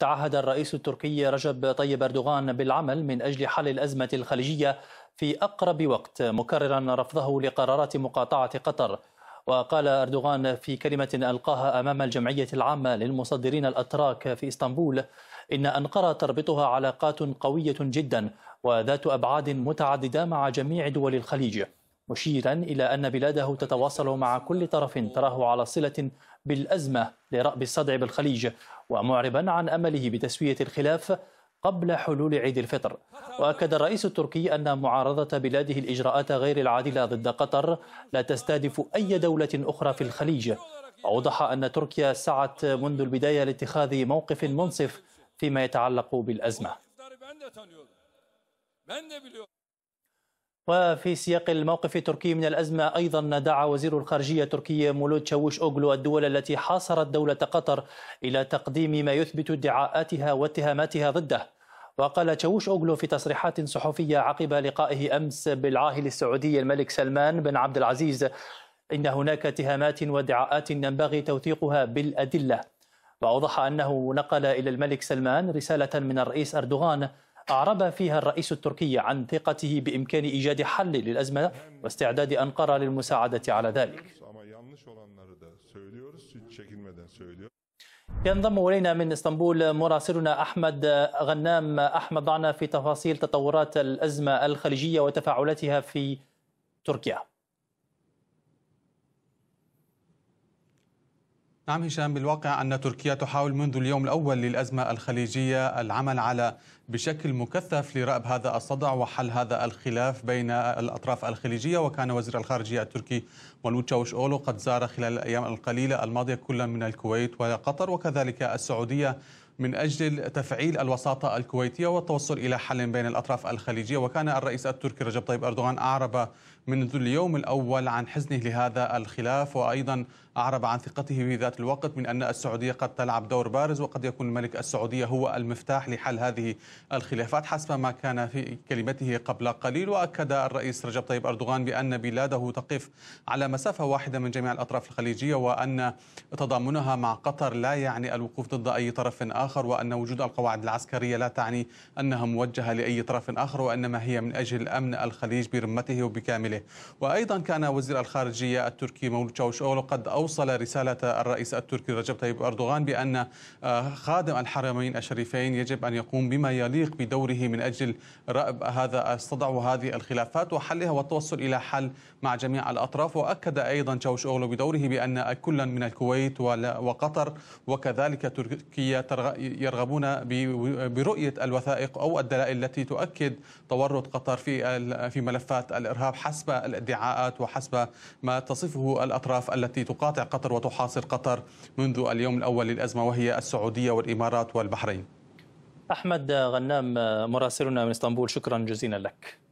تعهد الرئيس التركي رجب طيب أردوغان بالعمل من أجل حل الأزمة الخليجية في أقرب وقت مكررا رفضه لقرارات مقاطعة قطر وقال أردوغان في كلمة ألقاها أمام الجمعية العامة للمصدرين الأتراك في إسطنبول إن أنقرة تربطها علاقات قوية جدا وذات أبعاد متعددة مع جميع دول الخليج مشيرا إلى أن بلاده تتواصل مع كل طرف تراه على صلة بالأزمة لرأب الصدع بالخليج ومعربا عن أمله بتسوية الخلاف قبل حلول عيد الفطر وأكد الرئيس التركي أن معارضة بلاده الإجراءات غير العادلة ضد قطر لا تستهدف أي دولة أخرى في الخليج أوضح أن تركيا سعت منذ البداية لاتخاذ موقف منصف فيما يتعلق بالأزمة وفي سياق الموقف التركي من الأزمة أيضا دعا وزير الخارجية التركية مولود شاوش أوغلو الدول التي حاصرت دولة قطر إلى تقديم ما يثبت ادعاءاتها واتهاماتها ضده وقال تشاوش أوغلو في تصريحات صحفية عقب لقائه أمس بالعاهل السعودي الملك سلمان بن عبد العزيز إن هناك اتهامات وادعاءات ينبغي توثيقها بالأدلة وأوضح أنه نقل إلى الملك سلمان رسالة من الرئيس أردوغان أعرب فيها الرئيس التركي عن ثقته بإمكان إيجاد حل للأزمة واستعداد أنقرة للمساعدة على ذلك ينضم إلينا من إسطنبول مراسلنا أحمد غنام أحمد ضعنا في تفاصيل تطورات الأزمة الخليجية وتفاعلاتها في تركيا نعم هشام بالواقع أن تركيا تحاول منذ اليوم الأول للأزمة الخليجية العمل على بشكل مكثف لرأب هذا الصدع وحل هذا الخلاف بين الأطراف الخليجية وكان وزير الخارجية التركي مولود أولو قد زار خلال الأيام القليلة الماضية كل من الكويت وقطر وكذلك السعودية من أجل تفعيل الوساطة الكويتية والتوصل إلى حل بين الأطراف الخليجية وكان الرئيس التركي رجب طيب أردوغان أعرب منذ اليوم الأول عن حزنه لهذا الخلاف وأيضا أعرب عن ثقته في ذات الوقت من أن السعودية قد تلعب دور بارز وقد يكون الملك السعودية هو المفتاح لحل هذه الخلافات حسب ما كان في كلمته قبل قليل وأكد الرئيس رجب طيب أردوغان بأن بلاده تقف على مسافة واحدة من جميع الأطراف الخليجية وأن تضامنها مع قطر لا يعني الوقوف ضد أي طرف آخر آخر وأن وجود القواعد العسكرية لا تعني أنها موجهة لأي طرف آخر وإنما هي من أجل أمن الخليج برمته وبكامله وأيضا كان وزير الخارجية التركي مولود تشاوش اولو قد أوصل رسالة الرئيس التركي رجب طيب أردوغان بأن آه، خادم الحرمين الشريفين يجب أن يقوم بما يليق بدوره من أجل رأب هذا الصدع وهذه الخلافات وحلها والتوصل إلى حل مع جميع الأطراف وأكد أيضا تشاوش اولو بدوره بأن كلا من الكويت وقطر وكذلك تركيا يرغبون برؤية الوثائق أو الدلائل التي تؤكد تورط قطر في في ملفات الإرهاب حسب الادعاءات وحسب ما تصفه الأطراف التي تقاطع قطر وتحاصر قطر منذ اليوم الأول للأزمة وهي السعودية والإمارات والبحرين أحمد غنام مراسلنا من اسطنبول شكرا جزيلا لك